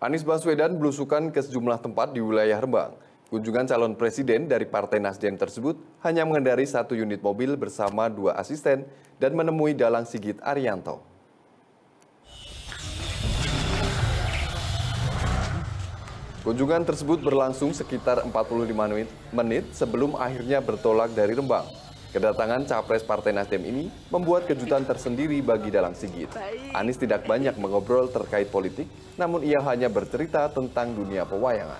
Anies Baswedan belusukan ke sejumlah tempat di wilayah Rembang. Kunjungan calon presiden dari Partai Nasdem tersebut hanya mengendari satu unit mobil bersama dua asisten dan menemui dalang Sigit Arianto. Kunjungan tersebut berlangsung sekitar 45 menit sebelum akhirnya bertolak dari Rembang. Kedatangan capres Partai Nasdem ini membuat kejutan tersendiri bagi Dalang Sigit. Anies tidak banyak mengobrol terkait politik, namun ia hanya bercerita tentang dunia pewayangan.